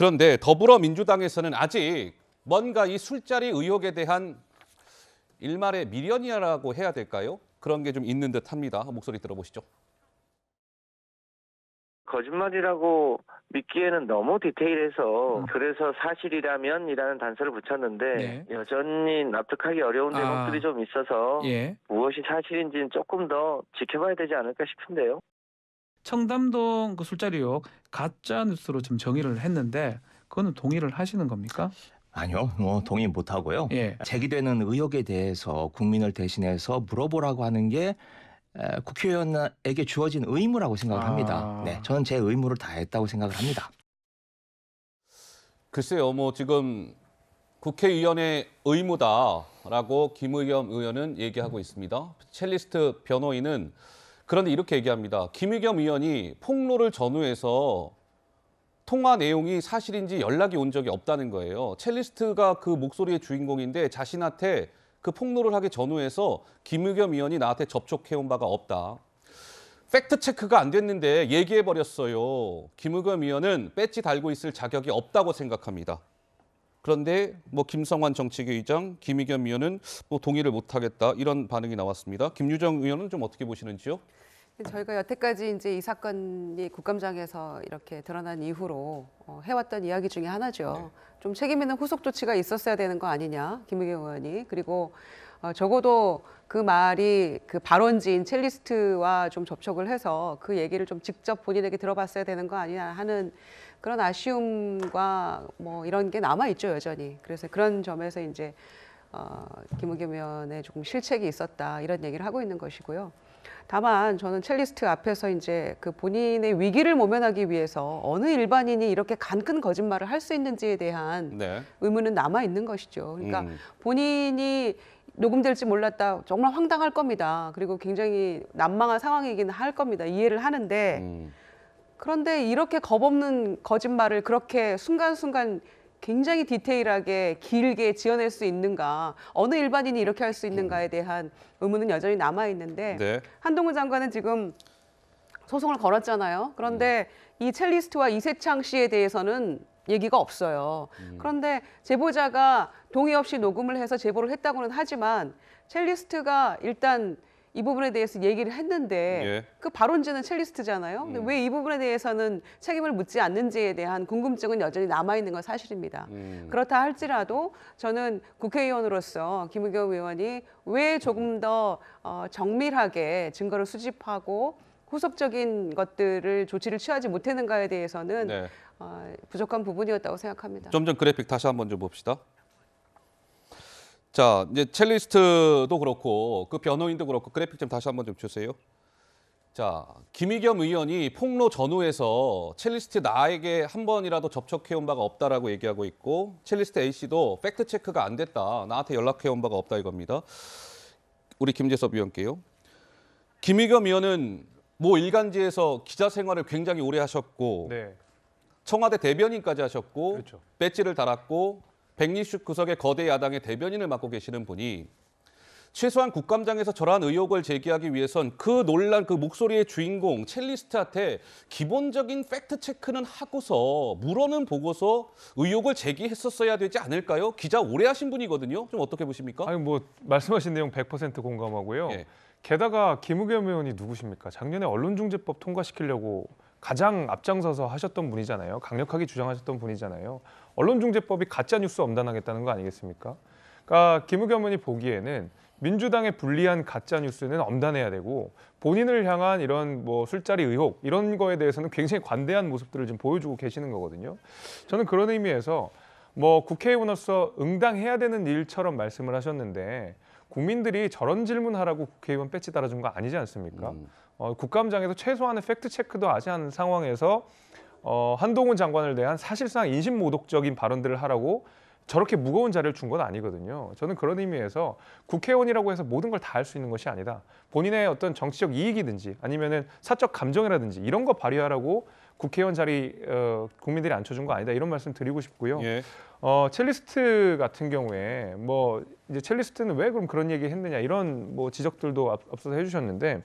그런데 더불어민주당에서는 아직 뭔가 이 술자리 의혹에 대한 일말의 미련이라고 해야 될까요? 그런 게 좀 있는 듯합니다. 목소리 들어보시죠. 거짓말이라고 믿기에는 너무 디테일해서 음. 그래서 사실이라면이라는 단서를 붙였는데 예. 여전히 납득하기 어려운 대목들이 아. 좀 있어서 예. 무엇이 사실인지는 조금 더 지켜봐야 되지 않을까 싶은데요. 청담동 그 술자리요 가짜 뉴스로 좀 정의를 했는데 그거는 동의를 하시는 겁니까? 아니요, 뭐 동의 못 하고요. 예. 제기되는 의혹에 대해서 국민을 대신해서 물어보라고 하는 게 국회의원에게 주어진 의무라고 생각을 합니다. 아. 네, 저는 제 의무를 다했다고 생각을 합니다. 글쎄요, 뭐 지금 국회의원의 의무다라고 김의겸 의원은 얘기하고 있습니다. 첼리스트 변호인은 그런데 이렇게 얘기합니다. 김의겸 의원이 폭로를 전후해서 통화 내용이 사실인지 연락이 온 적이 없다는 거예요. 첼리스트가 그 목소리의 주인공인데 자신한테 그 폭로를 하기 전후해서 김의겸 의원이 나한테 접촉해온 바가 없다. 팩트 체크가 안 됐는데 얘기해 버렸어요. 김의겸 의원은 배지 달고 있을 자격이 없다고 생각합니다. 그런데 뭐 김성환 정책위 의장, 김의겸 의원은 뭐 동의를 못하겠다 이런 반응이 나왔습니다. 김유정 의원은 좀 어떻게 보시는지요? 저희가 여태까지 이제 이 사건이 국감장에서 이렇게 드러난 이후로 어, 해왔던 이야기 중에 하나죠. 네. 좀 책임 있는 후속 조치가 있었어야 되는 거 아니냐, 김의겸 의원이 그리고 어, 적어도 그 말이 그 발원지인 첼리스트와 좀 접촉을 해서 그 얘기를 좀 직접 본인에게 들어봤어야 되는 거 아니냐 하는 그런 아쉬움과 뭐 이런 게 남아 있죠 여전히. 그래서 그런 점에서 이제 어, 김은겸 의원의 조금 실책이 있었다 이런 얘기를 하고 있는 것이고요. 다만 저는 첼리스트 앞에서 이제 그 본인의 위기를 모면하기 위해서 어느 일반인이 이렇게 간큰 거짓말을 할 수 있는지에 대한 네. 의문은 남아 있는 것이죠. 그러니까 음. 본인이 녹음될지 몰랐다. 정말 황당할 겁니다. 그리고 굉장히 난망한 상황이기는 할 겁니다. 이해를 하는데 음. 그런데 이렇게 겁없는 거짓말을 그렇게 순간순간 굉장히 디테일하게 길게 지어낼 수 있는가 어느 일반인이 이렇게 할 수 있는가에 음. 대한 의문은 여전히 남아 있는데 네. 한동훈 장관은 지금 소송을 걸었잖아요. 그런데 음. 이 첼리스트와 이세창 씨에 대해서는 얘기가 없어요. 음. 그런데 제보자가 동의 없이 녹음을 해서 제보를 했다고는 하지만 첼리스트가 일단 이 부분에 대해서 얘기를 했는데 예. 그 발언지는 첼리스트잖아요. 음. 왜이 부분에 대해서는 책임을 묻지 않는지에 대한 궁금증은 여전히 남아 있는 건 사실입니다. 음. 그렇다 할지라도 저는 국회의원으로서 김우겸 의원이 왜 조금 더 어, 정밀하게 증거를 수집하고 후속적인 것들을 조치를 취하지 못했는가에 대해서는 네. 아, 부족한 부분이었다고 생각합니다. 좀전 그래픽 다시 한번 좀 봅시다. 자, 이제 첼리스트도 그렇고 그 변호인도 그렇고 그래픽 좀 다시 한번 좀 주세요. 자, 김희겸 의원이 폭로 전후에서 첼리스트 나에게 한 번이라도 접촉해온 바가 없다라고 얘기하고 있고 첼리스트 A씨도 팩트체크가 안 됐다. 나한테 연락해온 바가 없다 이겁니다. 우리 김재섭 위원께요. 김희겸 의원은 모 일간지에서 기자 생활을 굉장히 오래 하셨고 네. 청와대 대변인까지 하셨고 그렇죠. 배지를 달았고 백리슈 구석의 거대 야당의 대변인을 맡고 계시는 분이 최소한 국감장에서 저러한 의혹을 제기하기 위해선 그 논란 그 목소리의 주인공 첼리스트한테 기본적인 팩트 체크는 하고서 물어는 보고서 의혹을 제기했었어야 되지 않을까요? 기자 오래 하신 분이거든요. 좀 어떻게 보십니까? 아니 뭐 말씀하신 내용 100% 공감하고요. 예. 게다가 김우겸 의원이 누구십니까? 작년에 언론중재법 통과시키려고 가장 앞장서서 하셨던 분이잖아요. 강력하게 주장하셨던 분이잖아요. 언론중재법이 가짜 뉴스 엄단하겠다는 거 아니겠습니까? 그러니까 김우겸 의원이 보기에는 민주당의 불리한 가짜 뉴스는 엄단해야 되고 본인을 향한 이런 뭐 술자리 의혹 이런 거에 대해서는 굉장히 관대한 모습들을 지금 보여주고 계시는 거거든요. 저는 그런 의미에서 뭐 국회의원으로서 응당해야 되는 일처럼 말씀을 하셨는데 국민들이 저런 질문하라고 국회의원 배지 달아준 거 아니지 않습니까? 음. 어, 국감장에서 최소한의 팩트 체크도 하지 않은 상황에서 어, 한동훈 장관을 대한 사실상 인신모독적인 발언들을 하라고 저렇게 무거운 자리를 준 건 아니거든요. 저는 그런 의미에서 국회의원이라고 해서 모든 걸 다 할 수 있는 것이 아니다. 본인의 어떤 정치적 이익이든지 아니면은 사적 감정이라든지 이런 거 발휘하라고 국회의원 자리 어, 국민들이 앉혀준 거 아니다 이런 말씀 드리고 싶고요. 예. 어, 첼리스트 같은 경우에 뭐 이제 첼리스트는 왜 그럼 그런 얘기 했느냐 이런 뭐 지적들도 앞, 앞서서 해주셨는데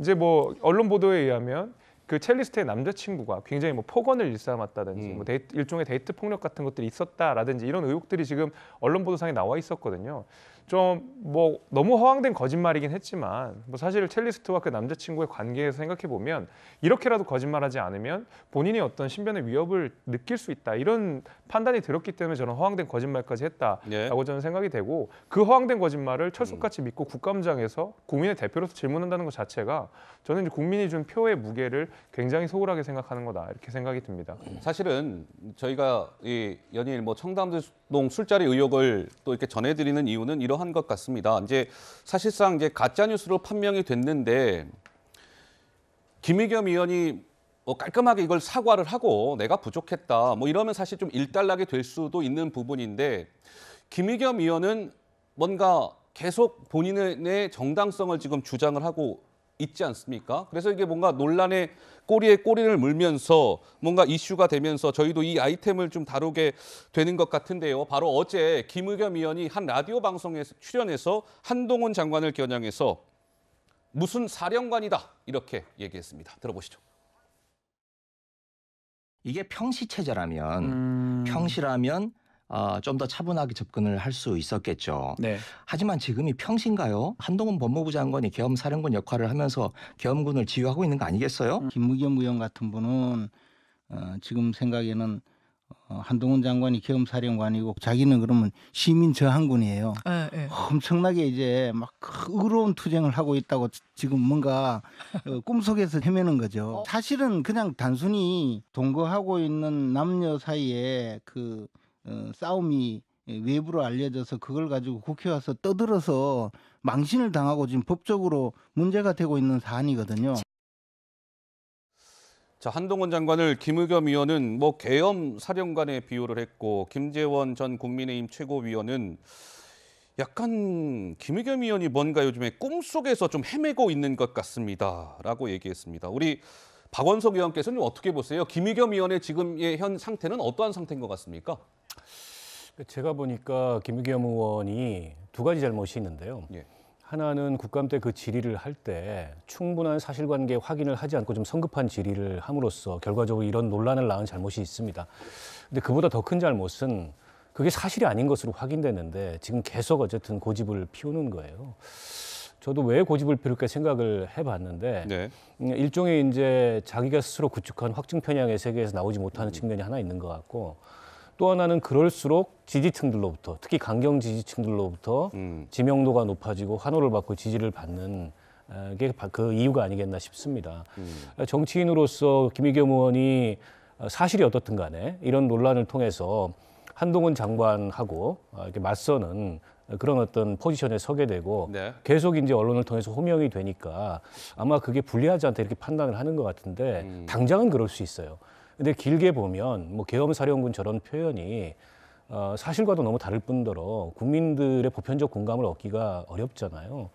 이제 뭐 언론 보도에 의하면 그 첼리스트의 남자친구가 굉장히 뭐 폭언을 일삼았다든지 음. 뭐 데이트, 일종의 데이트 폭력 같은 것들이 있었다라든지 이런 의혹들이 지금 언론 보도상에 나와 있었거든요. 좀 뭐 너무 허황된 거짓말이긴 했지만 뭐 사실 첼리스트와 그 남자친구의 관계에서 생각해 보면 이렇게라도 거짓말하지 않으면 본인이 어떤 신변의 위협을 느낄 수 있다 이런 판단이 들었기 때문에 저는 허황된 거짓말까지 했다라고 예. 저는 생각이 되고 그 허황된 거짓말을 음. 철석같이 믿고 국감장에서 국민의 대표로서 질문한다는 것 자체가 저는 이제 국민이 준 표의 무게를 굉장히 소홀하게 생각하는 거다 이렇게 생각이 듭니다. 사실은 저희가 이 연일 뭐 청담동 술자리 의혹을 또 이렇게 전해드리는 이유는 이러한 것 같습니다. 이제 사실상 이제 가짜 뉴스로 판명이 됐는데 김의겸 의원이 뭐 깔끔하게 이걸 사과를 하고 내가 부족했다 뭐 이러면 사실 좀 일단락이 될 수도 있는 부분인데 김의겸 의원은 뭔가 계속 본인의 정당성을 지금 주장을 하고 있지 않습니까? 그래서 이게 뭔가 논란의 꼬리에 꼬리를 물면서 뭔가 이슈가 되면서 저희도 이 아이템을 좀 다루게 되는 것 같은데요. 바로 어제 김의겸 의원이 한 라디오 방송에 출연해서 한동훈 장관을 겨냥해서 무슨 사령관이다 이렇게 얘기했습니다. 들어보시죠. 이게 평시체제라면 음... 평시라면 어, 좀더 차분하게 접근을 할 수 있었겠죠. 네. 하지만 지금이 평신가요? 한동훈 법무부 장관이 계엄사령관 역할을 하면서 계엄군을 지휘하고 있는 거 아니겠어요? 음. 김무겸 의원 같은 분은 어, 지금 생각에는 어, 한동훈 장관이 계엄사령관이고 자기는 그러면 시민 저항군이에요. 네, 네. 엄청나게 이제 막 그 의로운 투쟁을 하고 있다고 지금 뭔가 어, 꿈속에서 헤매는 거죠. 어. 사실은 그냥 단순히 동거하고 있는 남녀 사이에 그 어, 싸움이 외부로 알려져서 그걸 가지고 국회 와서 떠들어서 망신을 당하고 지금 법적으로 문제가 되고 있는 사안이거든요. 자, 한동훈 장관을 김의겸 위원은 뭐 계엄 사령관에 비유를 했고 김재원 전 국민의힘 최고위원은 약간 김의겸 위원이 뭔가 요즘에 꿈속에서 좀 헤매고 있는 것 같습니다라고 얘기했습니다. 우리 박원석 의원께서는 어떻게 보세요? 김의겸 의원의 지금의 현 상태는 어떠한 상태인 것 같습니까? 제가 보니까 김의겸 의원이 두 가지 잘못이 있는데요. 예. 하나는 국감 때 그 질의를 할 때 충분한 사실관계 확인을 하지 않고 좀 성급한 질의를 함으로써 결과적으로 이런 논란을 낳은 잘못이 있습니다. 근데 그보다 더 큰 잘못은 그게 사실이 아닌 것으로 확인됐는데 지금 계속 어쨌든 고집을 피우는 거예요. 저도 왜 고집을 피울까 생각을 해봤는데 네. 음, 일종의 이제 자기가 스스로 구축한 확증 편향의 세계에서 나오지 못하는 음. 측면이 하나 있는 것 같고 또 하나는 그럴수록 지지층들로부터 특히 강경 지지층들로부터 음. 지명도가 높아지고 환호를 받고 지지를 받는 게 그 이유가 아니겠나 싶습니다. 음. 정치인으로서 김의겸 의원이 어, 사실이 어떻든 간에 이런 논란을 통해서 한동훈 장관하고 어, 이렇게 맞서는 그런 어떤 포지션에 서게 되고 네. 계속 이제 언론을 통해서 호명이 되니까 아마 그게 불리하지 않다 이렇게 판단을 하는 것 같은데 음. 당장은 그럴 수 있어요. 근데 길게 보면 뭐 계엄사령군 저런 표현이 어, 사실과도 너무 다를 뿐더러 국민들의 보편적 공감을 얻기가 어렵잖아요.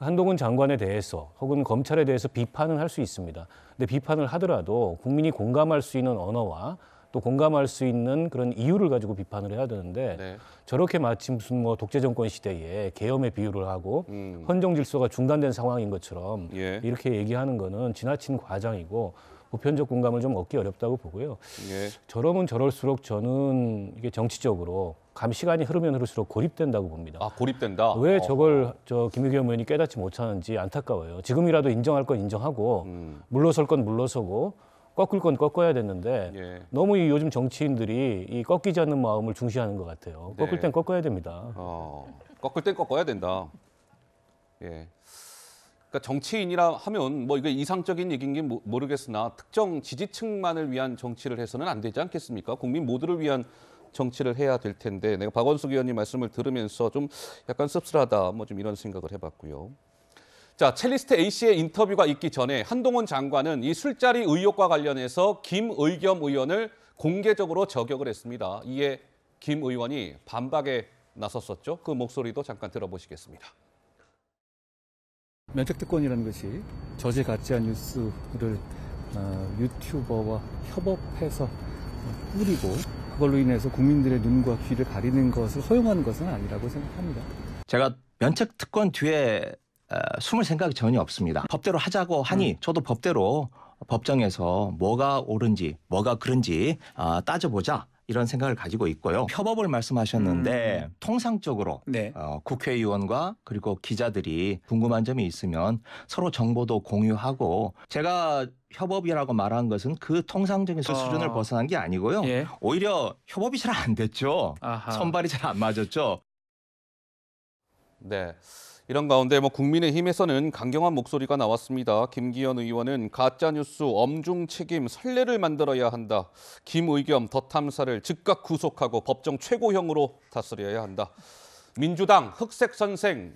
한동훈 장관에 대해서 혹은 검찰에 대해서 비판은 할 수 있습니다. 근데 비판을 하더라도 국민이 공감할 수 있는 언어와 또 공감할 수 있는 그런 이유를 가지고 비판을 해야 되는데 네. 저렇게 마침 무슨 뭐 독재 정권 시대에 계엄의 비유를 하고 음. 헌정 질서가 중단된 상황인 것처럼 예. 이렇게 얘기하는 거는 지나친 과장이고 보편적 공감을 좀 얻기 어렵다고 보고요. 예. 저러면 저럴수록 저는 이게 정치적으로 감 시간이 흐르면 흐를수록 고립된다고 봅니다. 아 고립된다. 왜 저걸 저 김의겸 의원이 깨닫지 못하는지 안타까워요. 지금이라도 인정할 건 인정하고 음. 물러설 건 물러서고 꺾을 건 꺾어야 됐는데 예. 너무 요즘 정치인들이 이 꺾이지 않는 마음을 중시하는 것 같아요. 네. 꺾을 땐 꺾어야 됩니다. 어, 꺾을 땐 꺾어야 된다. 예. 그러니까 정치인이라 하면 뭐 이게 이상적인 얘기인지 모르겠으나 특정 지지층만을 위한 정치를 해서는 안 되지 않겠습니까? 국민 모두를 위한 정치를 해야 될 텐데 내가 박원숙 의원님 말씀을 들으면서 좀 약간 씁쓸하다 뭐 좀 이런 생각을 해봤고요. 자, 첼리스트 A씨의 인터뷰가 있기 전에 한동훈 장관은 이 술자리 의혹과 관련해서 김의겸 의원을 공개적으로 저격을 했습니다. 이에 김 의원이 반박에 나섰었죠. 그 목소리도 잠깐 들어보시겠습니다. 면책특권이라는 것이 저질 가짜 뉴스를 어, 유튜버와 협업해서 뿌리고 그걸로 인해서 국민들의 눈과 귀를 가리는 것을 허용하는 것은 아니라고 생각합니다. 제가 면책특권 뒤에 숨을 생각이 전혀 없습니다. 법대로 하자고 하니 음. 저도 법대로 법정에서 뭐가 옳은지 뭐가 그런지 아, 따져보자 이런 생각을 가지고 있고요. 협업을 말씀하셨는데 음. 통상적으로 네. 어, 국회의원과 그리고 기자들이 궁금한 점이 있으면 서로 정보도 공유하고 제가 협업이라고 말한 것은 그 통상적인 어. 수준을 벗어난 게 아니고요. 예. 오히려 협업이 잘 안 됐죠. 아하. 선발이 잘 안 맞았죠. 네. 이런 가운데 뭐 국민의힘에서는 강경한 목소리가 나왔습니다. 김기현 의원은 가짜뉴스 엄중 책임 선례를 만들어야 한다. 김의겸 덧탐사를 즉각 구속하고 법정 최고형으로 다스려야 한다. 민주당 흑색 선생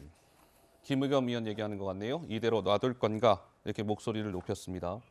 김의겸 의원 얘기하는 것 같네요. 이대로 놔둘 건가 이렇게 목소리를 높였습니다.